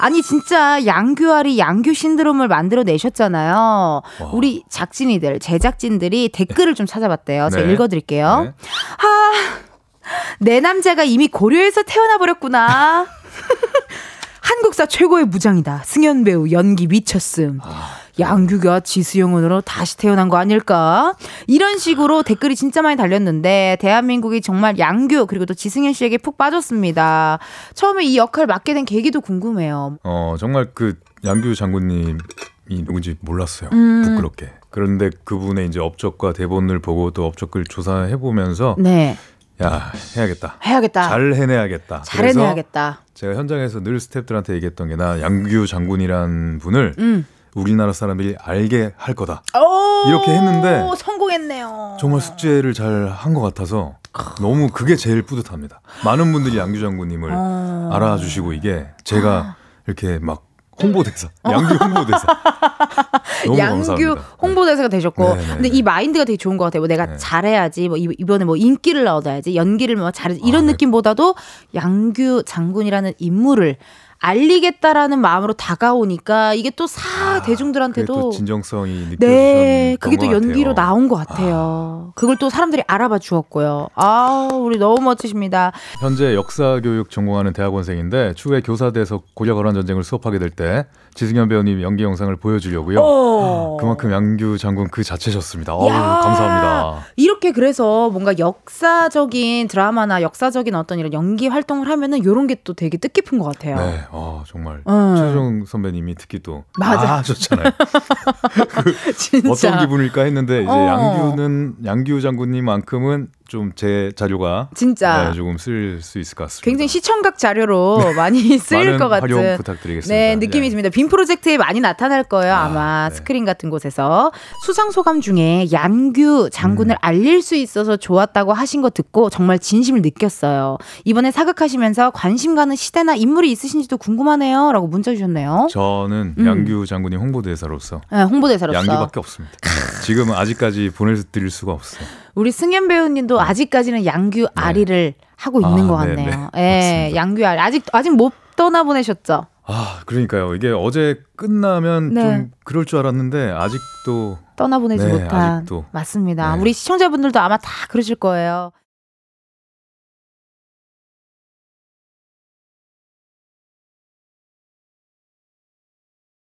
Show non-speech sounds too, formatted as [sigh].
아니 진짜 양규알이 양규 신드롬을 만들어내셨잖아요. 와. 우리 작진이들 제작진들이 댓글을 좀 찾아봤대요. 네. 제가 읽어드릴게요. 네. 아, 내 남자가 이미 고려에서 태어나 버렸구나. [laughs] 한국사 최고의 무장이다. 승연 배우 연기 미쳤음. 아. 양규가 지수영으로 다시 태어난 거 아닐까? 이런 식으로 댓글이 진짜 많이 달렸는데 대한민국이 정말 양규 그리고 또 지승현 씨에게 푹 빠졌습니다. 처음에 이 역할 을 맡게 된 계기도 궁금해요. 어 정말 그 양규 장군님이 누군지 몰랐어요. 음. 부끄럽게. 그런데 그분의 이제 업적과 대본을 보고 또 업적을 조사해 보면서 네. 야 해야겠다. 해야겠다. 잘 해내야겠다. 잘 해내야겠다. 제가 현장에서 늘 스태프들한테 얘기했던 게 나 양규 장군이란 분을 음. 우리나라 사람들이 알게 할 거다. 이렇게 했는데 성공했네요. 정말 숙제를 잘 한 것 같아서 너무 그게 제일 뿌듯합니다. 많은 분들이 양규 장군님을 어... 알아주시고 이게 제가 아. 이렇게 막 홍보대사, 양규 홍보대사. [laughs] 너무 양규 감사합니다. 네. 홍보대사가 되셨고, 네네네. 네, 근데 네. 이 마인드가 되게 좋은 것 같아요. 뭐 내가 네. 잘해야지, 뭐 이번에 뭐 인기를 얻어야지, 연기를 뭐 잘해 이런 아, 느낌보다도 양규 장군이라는 인물을 알리겠다라는 마음으로 다가오니까 이게 또사 아, 대중들한테도 진정성이 느껴지셨 네, 그게 또 네, 연기로 같아요. 나온 것 아. 같아요. 아. 그걸 또 사람들이 알아봐 주었고요. 아, 우리 너무 멋지십니다. 현재 역사 교육 전공하는 대학원생인데 추후에 교사 돼서 고려 거란 전쟁을 수업하게 될 때 지승현 배우님 연기 영상을 보여주려고요. 어. 그만큼 양규 장군 그 자체셨습니다. 어우, 감사합니다. 이렇게 그래서 뭔가 역사적인 드라마나 역사적인 어떤 이런 연기 활동을 하면은 이런 게 또 되게 뜻깊은 것 같아요. 네. 아, 정말 어. 최종 선배님이 듣기 도 맞아. 아, 좋잖아요. 그 [laughs] 진짜. 어떤 기분일까 했는데 이제 어. 양규는 양규 장군님만큼은 좀제 자료가 진짜 네, 조금 쓸 수 있을 것 같습니다. 굉장히 시청각 자료로 [laughs] 많이 쓰일 것 같은 활용 부탁드리겠습니다. 네, 느낌이 예. 듭니다. 빔 프로젝트에 많이 나타날 거예요. 아, 마 네. 스크린 같은 곳에서 수상 소감 중에 양규 장군을 음. 알릴 수 있어서 좋았다고 하신 거 듣고 정말 진심을 느꼈어요. 이번에 사극하시면서 관심 가는 시대나 인물이 있으신지도 궁금하네요라고 문자 주셨네요. 저는 양규 음. 장군이 홍보대사로서 네, 홍보대사로서 양규밖에 없습니다. 지금은 아직까지 보내드릴 수가 없어요. 우리 승현 배우님도 네. 아직까지는 양규 네. 아리를 하고 아, 있는 아, 것 네, 같네요. 예, 네, 양규 아리 아직 아직 못 떠나 보내셨죠? 아, 그러니까요. 이게 어제 끝나면 네. 좀 그럴 줄 알았는데 아직도 떠나 보내지 못한 아직도. 맞습니다. 우리 시청자분들도 아마 다 그러실 거예요.